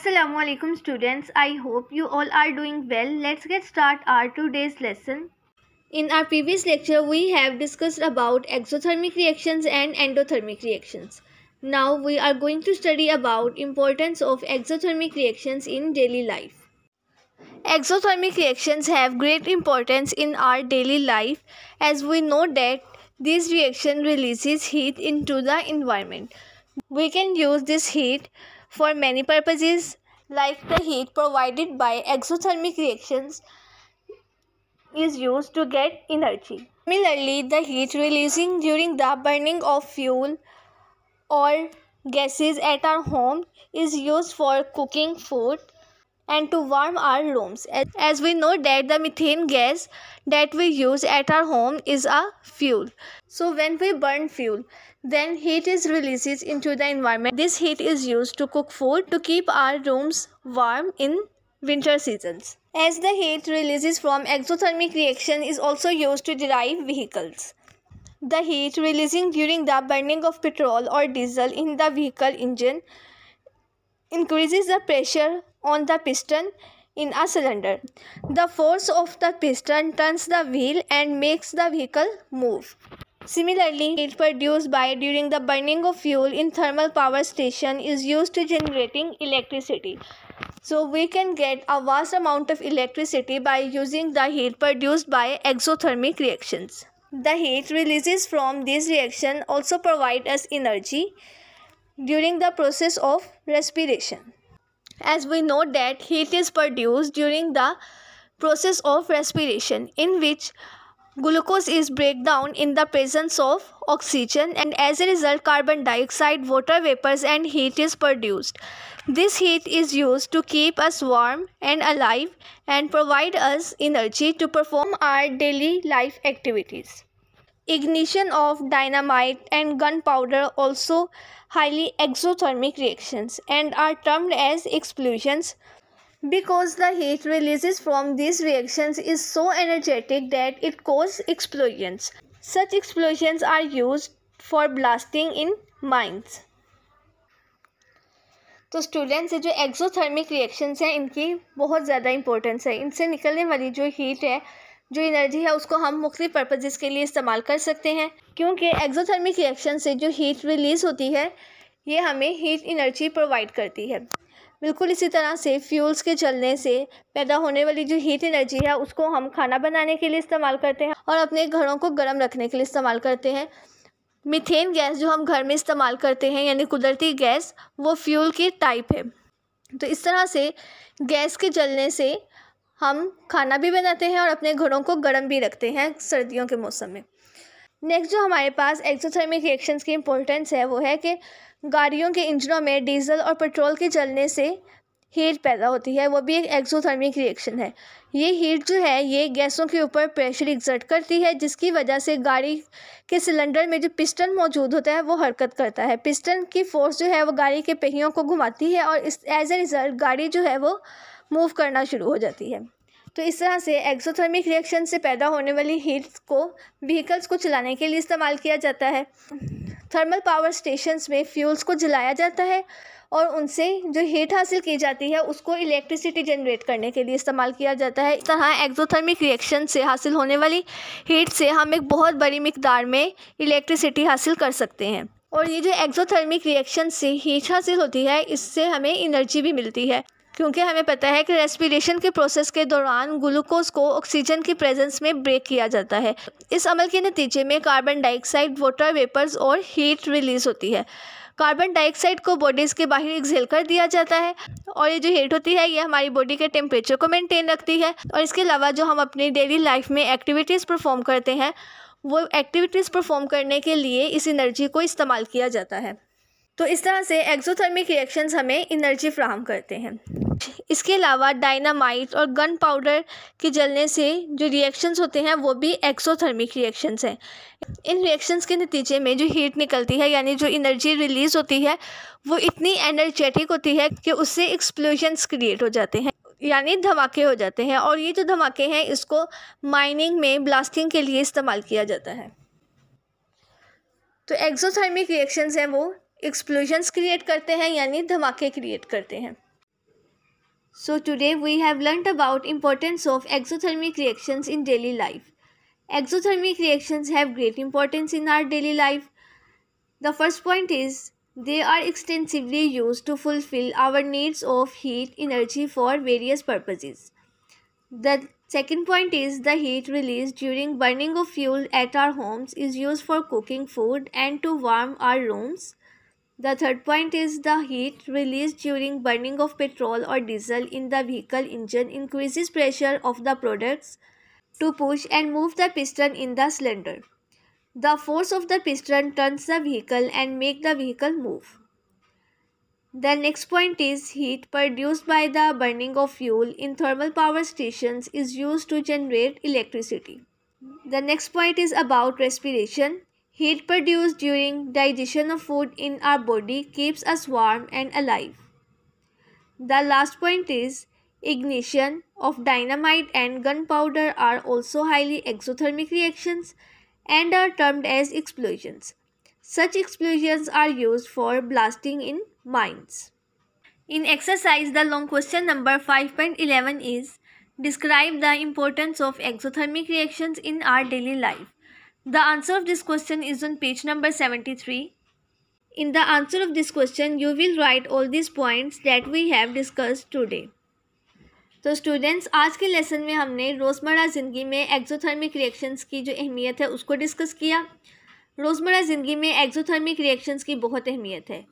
Assalamualaikum students I hope you all are doing well let's get start our today's lesson in our previous lecture we have discussed about exothermic reactions and endothermic reactions now we are going to study about importance of exothermic reactions in daily life Exothermic reactions have great importance in our daily life as we know that this reaction releases heat into the environment. We can use this heat for many purposes like the heat provided by exothermic reactions is used to get energy. Similarly, the heat releasing during the burning of fuel or gases at our home is used for cooking food and to warm our rooms as we know that the methane gas that we use at our home is a fuel so when we burn fuel then heat is released into the environment this heat is used to cook food to keep our rooms warm in winter seasons as the heat releases from exothermic reaction is also used to drive vehicles the heat releasing during the burning of petrol or diesel in the vehicle engine increases the pressure on the piston in a cylinder. The force of the piston turns the wheel and makes the vehicle move. Similarly, heat produced by during the burning of fuel in thermal power station is used to generating electricity. So we can get a vast amount of electricity by using the heat produced by exothermic reactions. The heat releases from these reactions also provide us energy during the process of respiration as we know that heat is produced during the process of respiration in which glucose is break down in the presence of oxygen and as a result carbon dioxide water vapors and heat is produced this heat is used to keep us warm and alive and provide us energy to perform our daily life activities ignition of dynamite and gunpowder also highly exothermic reactions and are termed as explosions because the heat releases from these reactions is so energetic that it causes explosions such explosions are used for blasting in mines तो students जो exothermic reactions हैं इनकी बहुत ज़्यादा importance है इनसे निकलने वाली जो हीट है जो एनर्जी है उसको हम मुख्त पर्पजेज़ के लिए इस्तेमाल कर सकते हैं क्योंकि एक्जोथर्मिक रिएक्शन से जो हीट रिलीज़ होती है ये हमें हीट एनर्जी प्रोवाइड करती है बिल्कुल इसी तरह से फ्यूल्स के चलने से पैदा होने वाली जो हीट एनर्जी है उसको हम खाना बनाने के लिए इस्तेमाल करते हैं और अपने घरों को गर्म रखने के लिए इस्तेमाल करते हैं मिथेन गैस जो हम घर में इस्तेमाल करते हैं यानी कुदरती गैस वो फ्यूल की टाइप है तो इस तरह से गैस के जलने से हम खाना भी बनाते हैं और अपने घरों को गर्म भी रखते हैं सर्दियों के मौसम में नेक्स्ट जो हमारे पास एक्सोथर्मिक रिएक्शंस की इम्पोर्टेंस है वो है कि गाड़ियों के इंजनों में डीजल और पेट्रोल के जलने से हीट पैदा होती है वो भी एक एक्सोथर्मिक रिएक्शन है ये हीट जो है ये गैसों के ऊपर प्रेशर एग्जर्ट करती है जिसकी वजह से गाड़ी के सिलेंडर में जो पिस्टन मौजूद होता है वो हरकत करता है पिस्टन की फोर्स जो है वो गाड़ी के पहियों को घुमाती है और इस एज ए रिज़ल्ट गाड़ी जो है वो मूव करना शुरू हो जाती है तो इस तरह से एक्सोथर्मिक रिएक्शन से पैदा होने वाली हीट्स को व्हीकल्स को चलाने के लिए इस्तेमाल किया जाता है थर्मल पावर स्टेशंस में फ्यूल्स को जलाया जाता है और उनसे जो हीट हासिल की जाती है उसको इलेक्ट्रिसिटी जनरेट करने के लिए इस्तेमाल किया जाता है इस तरह एक्सोथर्मिक रिएक्शन से हासिल होने वाली हीट से हम एक बहुत बड़ी मकदार में इलेक्ट्रिसिटी हासिल कर सकते हैं और ये जो एक्सोथर्मिक रिएक्शन से हीट हासिल होती है इससे हमें एनर्जी भी मिलती है क्योंकि हमें पता है कि रेस्पिरेशन के प्रोसेस के दौरान ग्लूकोज को ऑक्सीजन की प्रेजेंस में ब्रेक किया जाता है इस अमल के नतीजे में कार्बन डाइऑक्साइड वाटर वेपर्स और हीट रिलीज होती है कार्बन डाइऑक्साइड को बॉडीज़ के बाहर एक्जेल कर दिया जाता है और ये जो हीट होती है ये हमारी बॉडी के टेम्परेचर को मेनटेन रखती है और इसके अलावा जो हम अपनी डेली लाइफ में एक्टिविटीज़ परफॉर्म करते हैं वो एक्टिविटीज़ परफॉर्म करने के लिए इस एनर्जी को इस्तेमाल किया जाता है तो इस तरह से एक्जोथर्मिक रिएक्शंस हमें इनर्जी फ्राहम करते हैं इसके अलावा डायनामाइट और गन पाउडर के जलने से जो रिएक्शंस होते हैं वो भी एक्सोथर्मिक रिएक्शंस हैं इन रिएक्शंस के नतीजे में जो हीट निकलती है यानी जो एनर्जी रिलीज़ होती है वो इतनी एनर्जेटिक होती है कि उससे एक्सप्लोजन्स क्रिएट हो जाते हैं यानी धमाके हो जाते हैं और ये जो धमाके हैं इसको माइनिंग में ब्लास्टिंग के लिए इस्तेमाल किया जाता है तो एक्जोथर्मिक रिएक्शंस हैं वो एक्सप्लोजन्स क्रिएट करते हैं यानी धमाके क्रिएट करते हैं so today we have learned about importance of exothermic reactions in daily life exothermic reactions have great importance in our daily life the first point is they are extensively use to fulfil our needs of heat energy for various purposes the second point is the heat release during burning of fuel at our homes is use for cooking food and to warm our rooms The third point is the heat released during burning of petrol or diesel in the vehicle engine increases pressure of the products to push and move the piston in the cylinder. The force of the piston turns the vehicle and make the vehicle move. The next point is heat produced by the burning of fuel in thermal power stations is used to generate electricity. The next point is about respiration. Heat produced during digestion of food in our body keeps us warm and alive. The last point is ignition of dynamite and gunpowder are also highly exothermic reactions and are termed as explosions. Such explosions are used for blasting in mines. In exercise, the long question number 5.11 is Describe the importance of exothermic reactions in our daily life. The answer of this question is on page number 73. In the answer of this question, you will write all these points that we have discussed today. तो students आज के lesson में हमने रोज़मर्रा ज़िंदगी में exothermic reactions की जो अहमियत है उसको डिस्कस किया रोज़मर्रा ज़िंदगी में एक्जोथर्मिक रिएक्शंस की बहुत अहमियत है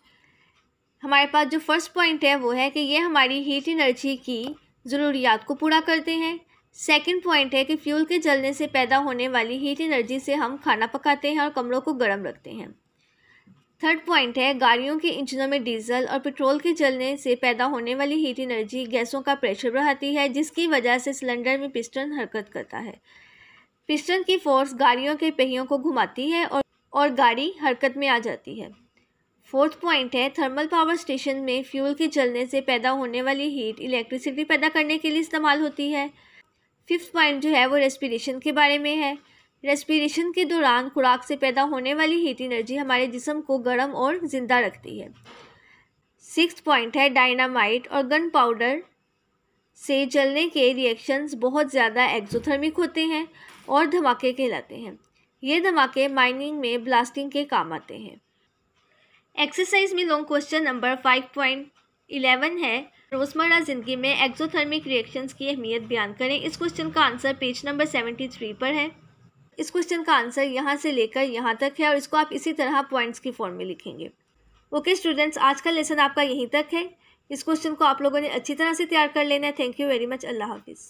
हमारे पास जो फर्स्ट पॉइंट है वो है कि ये हमारी हीट एनर्जी की ज़रूरियात को पूरा करते हैं सेकेंड पॉइंट है कि फ्यूल के जलने से पैदा होने वाली हीट एनर्जी से हम खाना पकाते हैं और कमरों को गर्म रखते हैं थर्ड पॉइंट है गाड़ियों के इंजनों में डीजल और पेट्रोल के जलने से पैदा होने वाली हीट एनर्जी गैसों का प्रेशर बढ़ाती है जिसकी वजह से सिलेंडर में पिस्टन हरकत करता है पिस्टन की फोर्स गाड़ियों के पहियों को घुमाती है और और गाड़ी हरकत में आ जाती है फोर्थ पॉइंट है थर्मल पावर स्टेशन में फ्यूल के जलने से पैदा होने वाली हीट इलेक्ट्रिसिटी पैदा करने के लिए इस्तेमाल होती है फिफ्थ पॉइंट जो है वो रेस्पिरेशन के बारे में है रेस्पिरेशन के दौरान खुराक से पैदा होने वाली हीट एनर्जी हमारे जिसम को गर्म और ज़िंदा रखती है सिक्स पॉइंट है डायनामाइट और गन पाउडर से जलने के रिएक्शंस बहुत ज़्यादा एक्जोथर्मिक होते हैं और धमाके कहलाते हैं ये धमाके माइनिंग में ब्लास्टिंग के काम आते हैं एक्सरसाइज में long question number five point eleven है रोजमर्रा ज़िंदगी में एक्जोथर्मिक रिएक्शंस की अहमियत बयान करें इस क्वेश्चन का answer page number seventy three पर है इस क्वेश्चन का आंसर यहाँ से लेकर यहाँ तक है और इसको आप इसी तरह पॉइंट्स की फॉर्म में लिखेंगे ओके स्टूडेंट्स आज का लेसन आपका यहीं तक है इस क्वेश्चन को आप लोगों ने अच्छी तरह से तैयार कर लेना है थैंक यू वेरी मच अल्लाह हाफिज़